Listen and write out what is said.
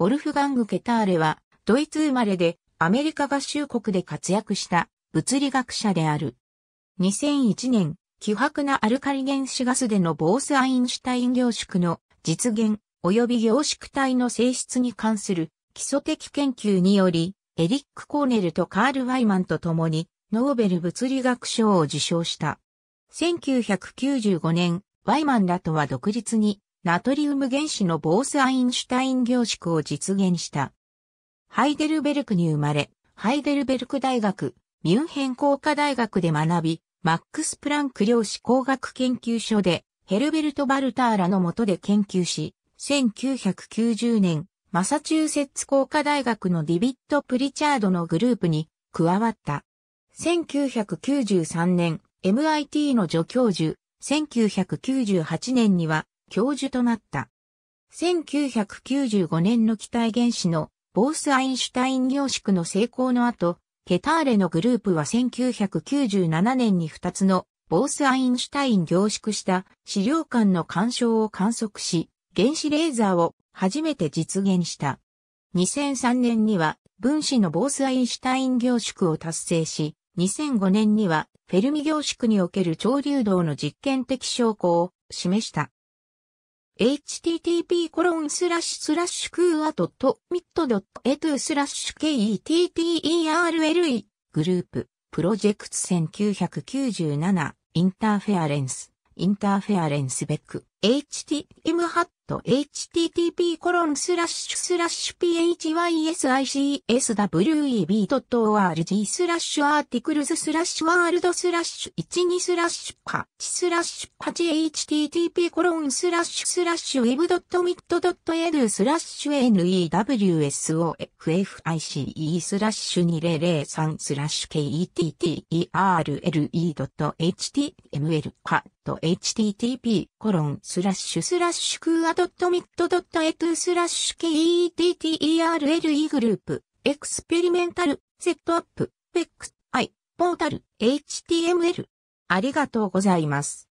ボルフガング・ケターレは、ドイツ生まれで、アメリカ合衆国で活躍した物理学者である。2001年、希薄なアルカリ原子ガスでのボースアインシュタイン凝縮の実現及び凝縮体の性質に関する基礎的研究により、エリック・コーネルとカール・ワイマンと共にノーベル物理学賞を受賞した。1995年、ワイマンらとは独立にナトリウム原子のボースアインシュタイン凝縮を実現した。ハイデルベルクに生まれ、ハイデルベルク大学、ミュンヘン工科大学で学び、マックス・プランク量子工学研究所で、ヘルベルト・バルターラの下で研究し、1990年、マサチューセッツ工科大学のディビット・プリチャードのグループに加わった。1993年、MIT の助教授、1998年には教授となった。1995年の気体原子のボースアインシュタイン凝縮の成功の後、ケターレのグループは1997年に2つのボースアインシュタイン凝縮した資料館の干渉を観測し、原子レーザーを初めて実現した。2003年には分子のボースアインシュタイン凝縮を達成し、2005年にはフェルミ凝縮における潮流動の実験的証拠を示した。http コロンスラッシュスラッシュクーアミットドットエトゥスラッシュ KETTERLE グループプロジェクト1997インターフェアレンスインターフェアレンスベック h t m h t t p コロンスラッシュスラッシュ physicweb.org s スラッシュアーティクルズスラッシュワールドスラッシュ12スラッシュ8スラッシュ 8http コロンスラッシュスラッシュ web.mit.edu スラッシュ newsoffice スラッシュ2003スラッシュ ketterle.html ハット http コロンスラッシュスラッシュクーアドットミットドットエトゥスラッシュ KETTERLE グループエクスペリメンタルセットアップペックアイ、ポータル HTML ありがとうございます。